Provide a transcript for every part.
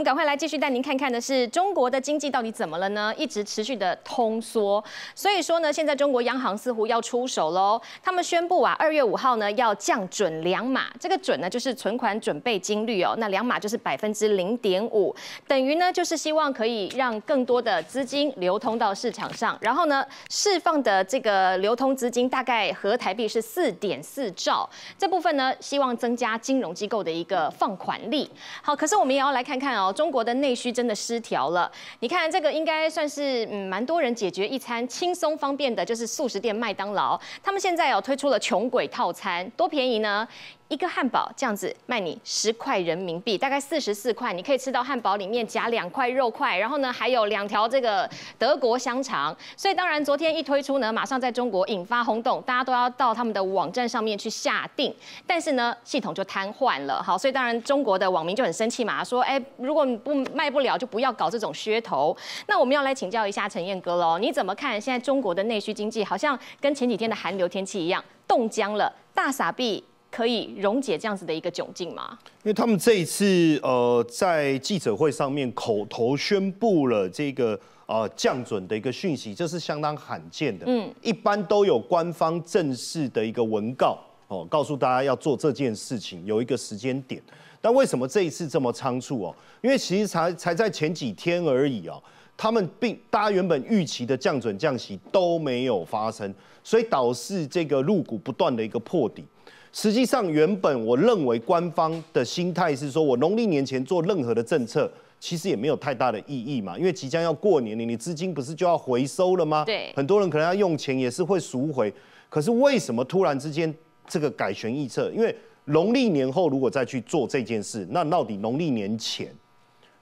我们赶快来继续带您看看的是中国的经济到底怎么了呢？一直持续的通缩，所以说呢，现在中国央行似乎要出手喽。他们宣布啊，二月五号呢要降准两码，这个准呢就是存款准备金率哦，那两码就是百分之零点五，等于呢就是希望可以让更多的资金流通到市场上，然后呢释放的这个流通资金大概合台币是四点四兆，这部分呢希望增加金融机构的一个放款力。好，可是我们也要来看看哦。中国的内需真的失调了。你看，这个应该算是嗯，蛮多人解决一餐轻松方便的，就是素食店麦当劳。他们现在哦推出了穷鬼套餐，多便宜呢？一个汉堡这样子卖你十块人民币，大概四十四块，你可以吃到汉堡里面夹两块肉块，然后呢还有两条这个德国香肠。所以当然昨天一推出呢，马上在中国引发轰动，大家都要到他们的网站上面去下订，但是呢系统就瘫痪了。好，所以当然中国的网民就很生气嘛，说哎如果。不卖不了就不要搞这种噱头。那我们要来请教一下陈彦哥喽，你怎么看现在中国的内需经济好像跟前几天的寒流天气一样冻僵了？大傻币可以溶解这样子的一个窘境吗？因为他们这一次呃在记者会上面口头宣布了这个呃降准的一个讯息，这是相当罕见的。嗯，一般都有官方正式的一个文告。哦，告诉大家要做这件事情有一个时间点，但为什么这一次这么仓促哦？因为其实才才在前几天而已哦，他们并大家原本预期的降准降息都没有发生，所以导致这个入股不断的一个破底。实际上，原本我认为官方的心态是说，我农历年前做任何的政策，其实也没有太大的意义嘛，因为即将要过年了，你资金不是就要回收了吗？对，很多人可能要用钱也是会赎回，可是为什么突然之间？这个改弦易辙，因为农历年后如果再去做这件事，那到底农历年前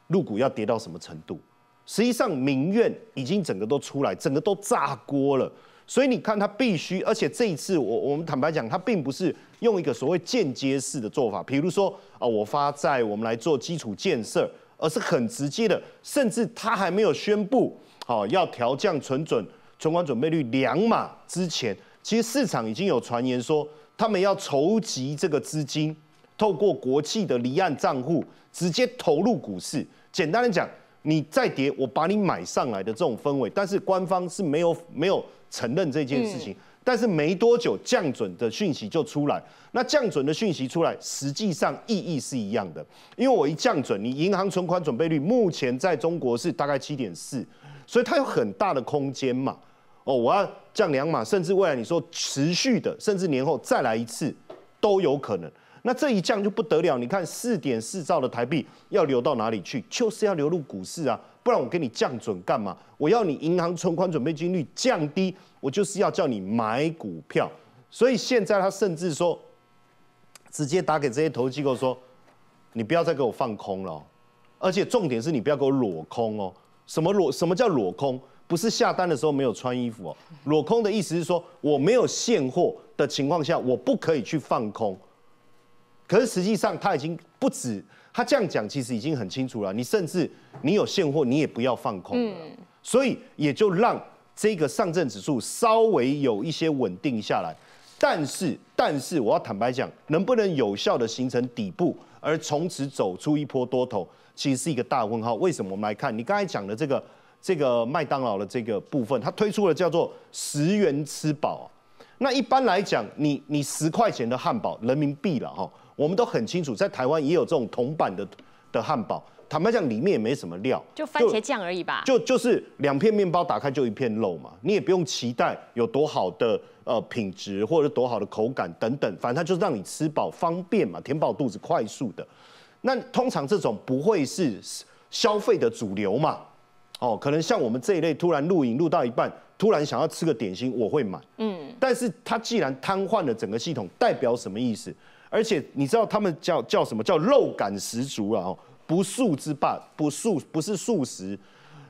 入股要跌到什么程度？实际上民怨已经整个都出来，整个都炸锅了。所以你看，他必须，而且这一次我我们坦白讲，他并不是用一个所谓间接式的做法，比如说啊，我发债，我们来做基础建设，而是很直接的，甚至他还没有宣布哦要调降存准存款准备率两码之前，其实市场已经有传言说。他们要筹集这个资金，透过国际的离岸账户直接投入股市。简单的讲，你再跌，我把你买上来的这种氛围。但是官方是没有没有承认这件事情。但是没多久降准的讯息就出来。那降准的讯息出来，实际上意义是一样的，因为我一降准，你银行存款准备率目前在中国是大概七点四，所以它有很大的空间嘛。哦，我要降两码，甚至未来你说持续的，甚至年后再来一次都有可能。那这一降就不得了，你看四点四兆的台币要流到哪里去？就是要流入股市啊，不然我给你降准干嘛？我要你银行存款准备金率降低，我就是要叫你买股票。所以现在他甚至说，直接打给这些投机构说，你不要再给我放空了，而且重点是你不要给我裸空哦。什么裸？什么叫裸空？不是下单的时候没有穿衣服哦，裸空的意思是说我没有现货的情况下，我不可以去放空。可是实际上他已经不止，他这样讲其实已经很清楚了。你甚至你有现货，你也不要放空了。所以也就让这个上证指数稍微有一些稳定下来。但是但是我要坦白讲，能不能有效的形成底部，而从此走出一波多头，其实是一个大问号。为什么？我们来看你刚才讲的这个。这个麦当劳的这个部分，它推出了叫做十元吃饱。那一般来讲，你你十块钱的汉堡，人民币了哈，我们都很清楚，在台湾也有这种铜板的的汉堡。坦白讲，里面也没什么料，就番茄酱而已吧。就就是两片面包打开就一片肉嘛，你也不用期待有多好的呃品质或者多好的口感等等，反正它就是让你吃饱方便嘛，填饱肚子快速的。那通常这种不会是消费的主流嘛？哦，可能像我们这一类，突然录影录到一半，突然想要吃个点心，我会买。嗯，但是它既然瘫痪了整个系统，代表什么意思？而且你知道他们叫叫什么叫肉感十足啊？哦，不素之霸，不素不是素食，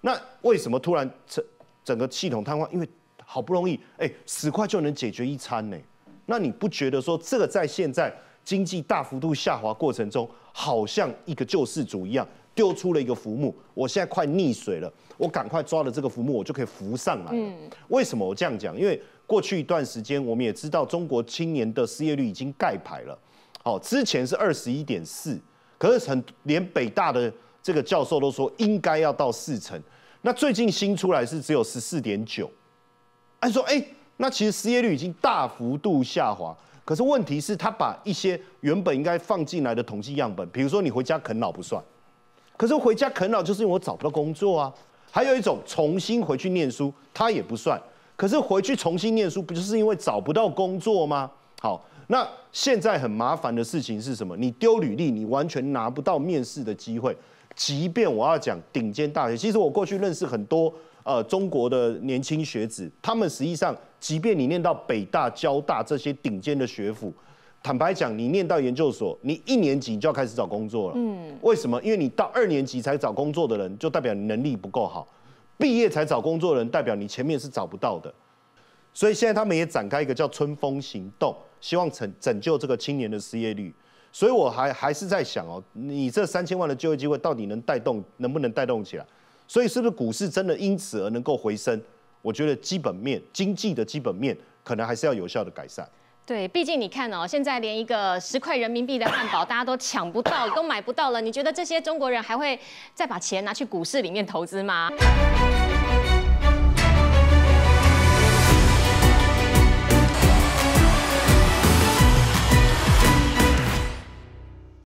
那为什么突然整整个系统瘫痪？因为好不容易哎十块就能解决一餐呢，那你不觉得说这个在现在经济大幅度下滑过程中，好像一个救世主一样？丢出了一个浮木，我现在快溺水了，我赶快抓了这个浮木，我就可以浮上来。为什么我这样讲？因为过去一段时间我们也知道，中国青年的失业率已经盖牌了。好，之前是二十一点四，可是很连北大的这个教授都说应该要到四成。那最近新出来是只有十四点九，按说哎，那其实失业率已经大幅度下滑。可是问题是，他把一些原本应该放进来的统计样本，比如说你回家啃老不算。可是回家啃老就是因为我找不到工作啊，还有一种重新回去念书，他也不算。可是回去重新念书，不就是因为找不到工作吗？好，那现在很麻烦的事情是什么？你丢履历，你完全拿不到面试的机会。即便我要讲顶尖大学，其实我过去认识很多呃中国的年轻学子，他们实际上即便你念到北大、交大这些顶尖的学府。坦白讲，你念到研究所，你一年级就要开始找工作了。嗯，为什么？因为你到二年级才找工作的人，就代表你能力不够好；毕业才找工作的人，代表你前面是找不到的。所以现在他们也展开一个叫“春风行动”，希望拯拯救这个青年的失业率。所以我还还是在想哦，你这三千万的就业机会到底能带动，能不能带动起来？所以是不是股市真的因此而能够回升？我觉得基本面、经济的基本面可能还是要有效的改善。对，毕竟你看哦，现在连一个十块人民币的汉堡，大家都抢不到，都买不到了。你觉得这些中国人还会再把钱拿去股市里面投资吗？